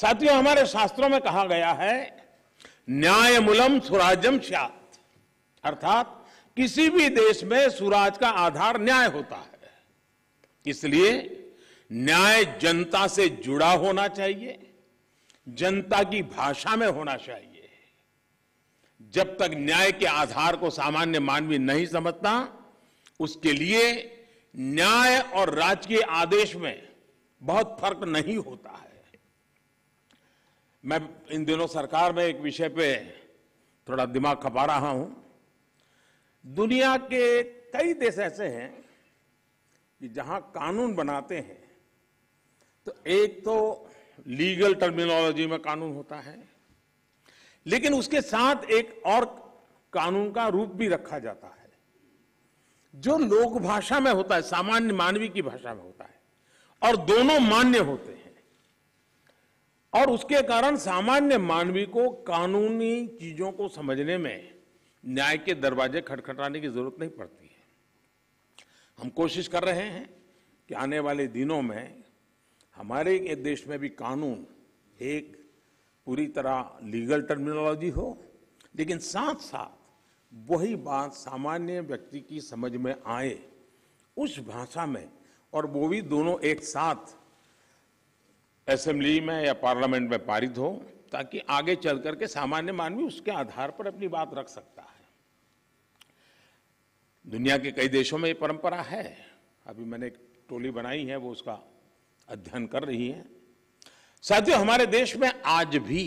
साथियों हमारे शास्त्रों में कहा गया है न्याय मूलम सुराजम स्यात अर्थात किसी भी देश में सुराज का आधार न्याय होता है इसलिए न्याय जनता से जुड़ा होना चाहिए जनता की भाषा में होना चाहिए जब तक न्याय के आधार को सामान्य मानवीय नहीं समझता उसके लिए न्याय और राजकीय आदेश में बहुत फर्क नहीं होता है मैं इन दिनों सरकार में एक विषय पे थोड़ा दिमाग खपा रहा हूं दुनिया के कई देश ऐसे हैं कि जहां कानून बनाते हैं तो एक तो लीगल टर्मिनोलॉजी में कानून होता है लेकिन उसके साथ एक और कानून का रूप भी रखा जाता है जो लोक भाषा में होता है सामान्य मानवीय की भाषा में होता है और दोनों मान्य होते हैं और उसके कारण सामान्य मानवी को कानूनी चीजों को समझने में न्याय के दरवाजे खटखटाने की जरूरत नहीं पड़ती है हम कोशिश कर रहे हैं कि आने वाले दिनों में हमारे देश में भी कानून एक पूरी तरह लीगल टर्मिनोलॉजी हो लेकिन साथ साथ वही बात सामान्य व्यक्ति की समझ में आए उस भाषा में और वो भी दोनों एक साथ असेंबली में या पार्लियामेंट में पारित हो ताकि आगे चल करके सामान्य मानवी उसके आधार पर अपनी बात रख सकता है दुनिया के कई देशों में ये परंपरा है अभी मैंने एक टोली बनाई है वो उसका अध्ययन कर रही है साथियों हमारे देश में आज भी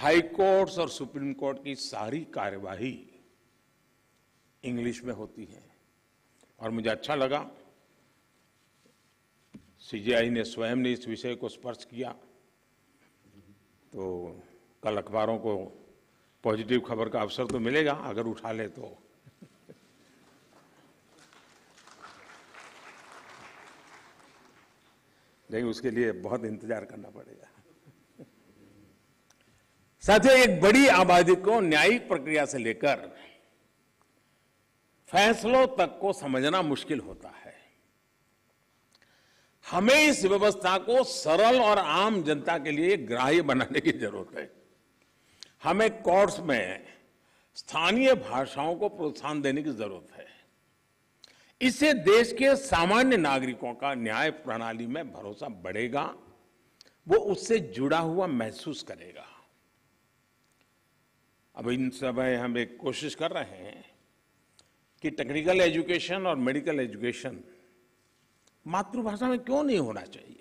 हाई कोर्ट्स और सुप्रीम कोर्ट की सारी कार्यवाही इंग्लिश में होती है और मुझे अच्छा लगा सीजीआई ने स्वयं ने इस विषय को स्पर्श किया तो कल अखबारों को पॉजिटिव खबर का अवसर तो मिलेगा अगर उठा ले तो लेकिन उसके लिए बहुत इंतजार करना पड़ेगा ही एक बड़ी आबादी को न्यायिक प्रक्रिया से लेकर फैसलों तक को समझना मुश्किल होता है हमें इस व्यवस्था को सरल और आम जनता के लिए ग्राह्य बनाने की जरूरत है हमें कोर्ट्स में स्थानीय भाषाओं को प्रोत्साहन देने की जरूरत है इससे देश के सामान्य नागरिकों का न्याय प्रणाली में भरोसा बढ़ेगा वो उससे जुड़ा हुआ महसूस करेगा अब इन समय हम एक कोशिश कर रहे हैं कि टेक्निकल एजुकेशन और मेडिकल एजुकेशन मातृभाषा में क्यों नहीं होना चाहिए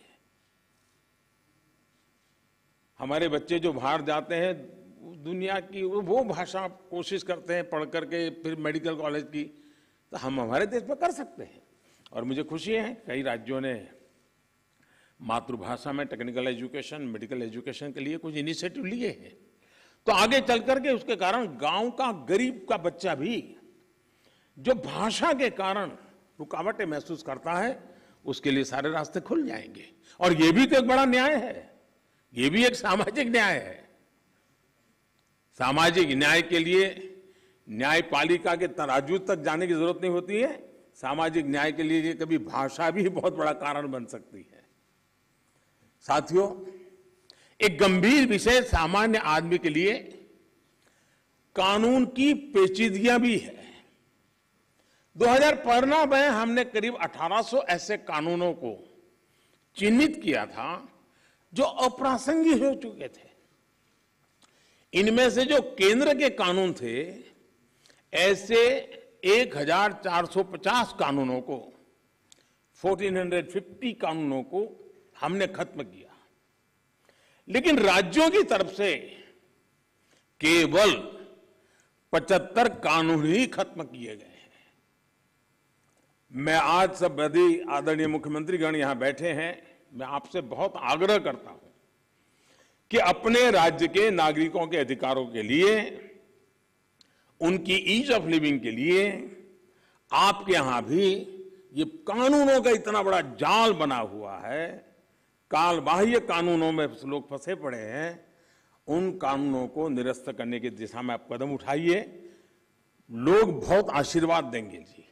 हमारे बच्चे जो बाहर जाते हैं दुनिया की वो भाषा कोशिश करते हैं पढ़ करके फिर मेडिकल कॉलेज की तो हम हमारे देश में कर सकते हैं और मुझे खुशी है कई राज्यों ने मातृभाषा में टेक्निकल एजुकेशन मेडिकल एजुकेशन के लिए कुछ इनिशिएटिव लिए हैं तो आगे चल करके उसके कारण गांव का गरीब का बच्चा भी जो भाषा के कारण रुकावटें महसूस करता है उसके लिए सारे रास्ते खुल जाएंगे और यह भी तो एक बड़ा न्याय है यह भी एक सामाजिक न्याय है सामाजिक न्याय के लिए न्यायपालिका के तराजू तक जाने की जरूरत नहीं होती है सामाजिक न्याय के लिए कभी भाषा भी बहुत बड़ा कारण बन सकती है साथियों एक गंभीर विषय सामान्य आदमी के लिए कानून की पेचीदगियां भी है 2015 में हमने करीब 1800 ऐसे कानूनों को चिन्हित किया था जो अप्रासंगिक हो चुके थे इनमें से जो केंद्र के कानून थे ऐसे 1450 कानूनों को 1450 कानूनों को हमने खत्म किया लेकिन राज्यों की तरफ से केवल 75 कानून ही खत्म किए गए मैं आज सब यदि आदरणीय मुख्यमंत्रीगण यहां बैठे हैं मैं आपसे बहुत आग्रह करता हूं कि अपने राज्य के नागरिकों के अधिकारों के लिए उनकी ईज ऑफ लिविंग के लिए आपके यहां भी ये कानूनों का इतना बड़ा जाल बना हुआ है कालबाह्य कानूनों में लोग फंसे पड़े हैं उन कानूनों को निरस्त करने की दिशा में आप कदम उठाइए लोग बहुत आशीर्वाद देंगे जी